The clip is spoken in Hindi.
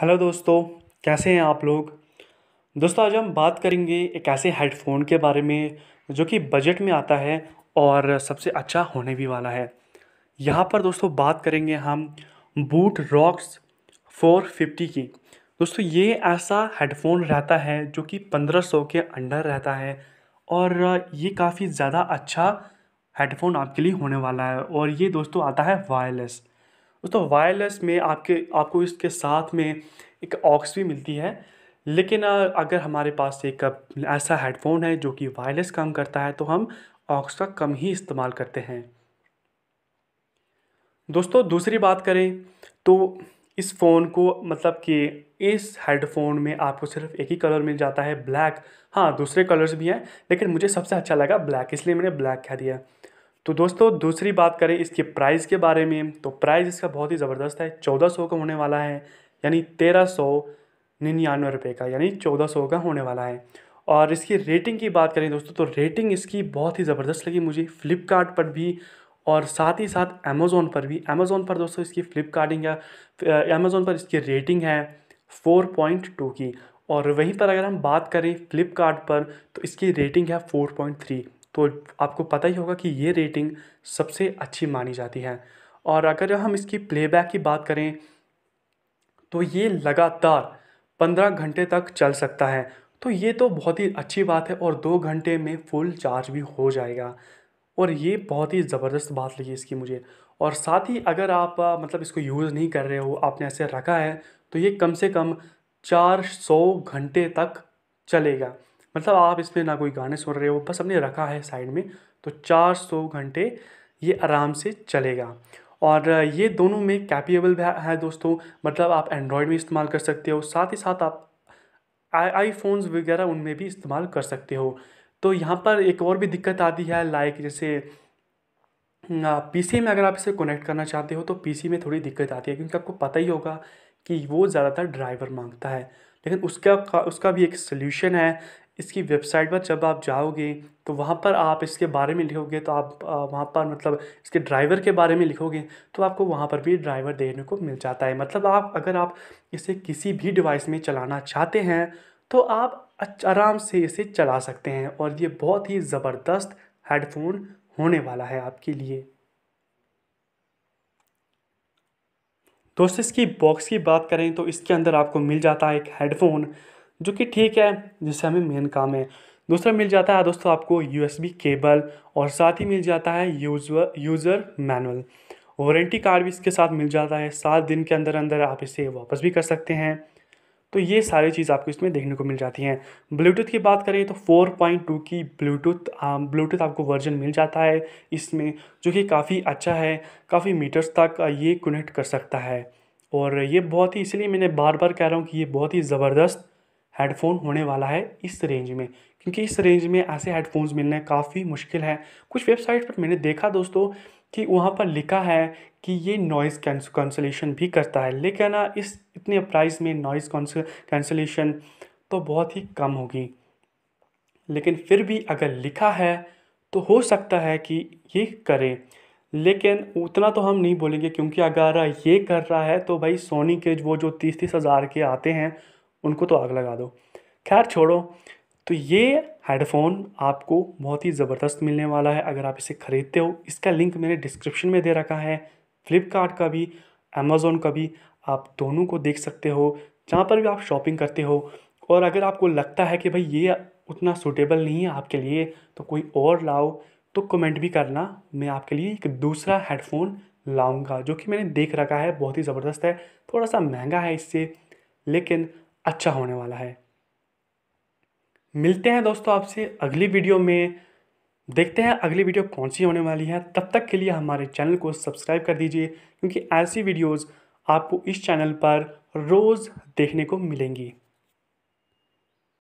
हेलो दोस्तों कैसे हैं आप लोग दोस्तों आज हम बात करेंगे एक ऐसे हेडफोन के बारे में जो कि बजट में आता है और सबसे अच्छा होने भी वाला है यहाँ पर दोस्तों बात करेंगे हम बूट रॉक्स 450 की दोस्तों ये ऐसा हेडफोन रहता है जो कि 1500 के अंडर रहता है और ये काफ़ी ज़्यादा अच्छा हेडफोन आपके लिए होने वाला है और ये दोस्तों आता है वायरलेस दोस्तों वायरलेस में आपके आपको इसके साथ में एक ऑक्स भी मिलती है लेकिन अगर हमारे पास एक ऐसा हेडफोन है जो कि वायरलेस काम करता है तो हम ऑक्स का कम ही इस्तेमाल करते हैं दोस्तों दूसरी बात करें तो इस फ़ोन को मतलब कि इस हेडफोन में आपको सिर्फ एक ही कलर मिल जाता है ब्लैक हाँ दूसरे कलर्स भी हैं लेकिन मुझे सबसे अच्छा लगा ब्लैक इसलिए मैंने ब्लैक कह दिया तो दोस्तों दूसरी बात करें इसके प्राइस के बारे में तो प्राइस इसका बहुत ही ज़बरदस्त है चौदह सौ का होने वाला है यानी तेरह सौ निन्यानवे रुपये का यानी चौदह सौ का होने वाला है और इसकी रेटिंग की बात करें दोस्तों तो रेटिंग इसकी बहुत ही ज़बरदस्त लगी मुझे फ़्लिपकार्ट पर भी और साथ ही साथ अमेज़ोन पर भी अमेज़ोन पर दोस्तों इसकी फ़्लिपकार्टिंग या अमेज़ोन पर इसकी रेटिंग है फोर पॉइंट टू की और वहीं पर अगर हम बात करें फ़्लिपकार्ट पर तो इसकी रेटिंग है फोर पॉइंट थ्री तो आपको पता ही होगा कि ये रेटिंग सबसे अच्छी मानी जाती है और अगर हम इसकी प्लेबैक की बात करें तो ये लगातार पंद्रह घंटे तक चल सकता है तो ये तो बहुत ही अच्छी बात है और दो घंटे में फुल चार्ज भी हो जाएगा और ये बहुत ही ज़बरदस्त बात लगी इसकी मुझे और साथ ही अगर आप मतलब इसको यूज़ नहीं कर रहे हो आपने ऐसे रखा है तो ये कम से कम चार सौ घंटे तक चलेगा मतलब आप इसमें ना कोई गाने सुन रहे हो बस अपने रखा है साइड में तो चार सौ घंटे ये आराम से चलेगा और ये दोनों में कैपेबल है दोस्तों मतलब आप एंड्रॉयड में इस्तेमाल कर सकते हो साथ ही साथ आप आई वगैरह उनमें भी इस्तेमाल कर सकते हो तो यहाँ पर एक और भी दिक्कत आती है लाइक जैसे पीसी में अगर आप इसे कनेक्ट करना चाहते हो तो पीसी में थोड़ी दिक्कत आती है क्योंकि आपको पता ही होगा कि वो ज़्यादातर ड्राइवर मांगता है लेकिन उसका उसका भी एक सलूशन है इसकी वेबसाइट पर जब आप जाओगे तो वहाँ पर आप इसके बारे में लिखोगे तो आप वहाँ पर मतलब इसके ड्राइवर के बारे में लिखोगे तो आपको वहाँ पर भी ड्राइवर देखने को मिल जाता है मतलब आप अगर आप इसे किसी भी डिवाइस में चलाना चाहते हैं तो आप आराम से इसे चला सकते हैं और ये बहुत ही ज़बरदस्त हेडफोन होने वाला है आपके लिए दोस्तों इसकी बॉक्स की बात करें तो इसके अंदर आपको मिल जाता है एक हेडफोन जो कि ठीक है जिससे हमें मेन काम है दूसरा मिल जाता है दोस्तों आपको यू केबल और साथ ही मिल जाता है user user manual warranty card भी इसके साथ मिल जाता है सात दिन के अंदर अंदर आप इसे वापस भी कर सकते हैं तो ये सारी चीज़ आपको इसमें देखने को मिल जाती हैं ब्लूटूथ की बात करें तो 4.2 की ब्लूटूथ ब्लूटूथ आपको वर्जन मिल जाता है इसमें जो कि काफ़ी अच्छा है काफ़ी मीटर्स तक ये कनेक्ट कर सकता है और ये बहुत ही इसलिए मैंने बार बार कह रहा हूँ कि ये बहुत ही ज़बरदस्त हेडफोन होने वाला है इस रेंज में क्योंकि इस रेंज में ऐसे हेडफोन्स मिलने काफ़ी मुश्किल है कुछ वेबसाइट पर मैंने देखा दोस्तों कि वहाँ पर लिखा है कि ये नॉइज़ कैंसलेशन भी करता है लेकिन ना इस इतने प्राइस में नॉइज़ कैंसलेशन तो बहुत ही कम होगी लेकिन फिर भी अगर लिखा है तो हो सकता है कि ये करें लेकिन उतना तो हम नहीं बोलेंगे क्योंकि अगर ये कर रहा है तो भाई सोनी के वो जो तीस तीस हज़ार के आते हैं उनको तो आग लगा दो खैर छोड़ो तो ये हेडफोन आपको बहुत ही ज़बरदस्त मिलने वाला है अगर आप इसे ख़रीदते हो इसका लिंक मैंने डिस्क्रिप्शन में दे रखा है फ्लिपकार्ट का भी अमेज़ोन का भी आप दोनों को देख सकते हो जहाँ पर भी आप शॉपिंग करते हो और अगर आपको लगता है कि भाई ये उतना सूटेबल नहीं है आपके लिए तो कोई और लाओ तो कमेंट भी करना मैं आपके लिए एक दूसरा हेडफोन लाऊंगा जो कि मैंने देख रखा है बहुत ही ज़बरदस्त है थोड़ा सा महंगा है इससे लेकिन अच्छा होने वाला है मिलते हैं दोस्तों आपसे अगली वीडियो में देखते हैं अगली वीडियो कौन सी होने वाली है तब तक के लिए हमारे चैनल को सब्सक्राइब कर दीजिए क्योंकि ऐसी वीडियोज़ आपको इस चैनल पर रोज़ देखने को मिलेंगी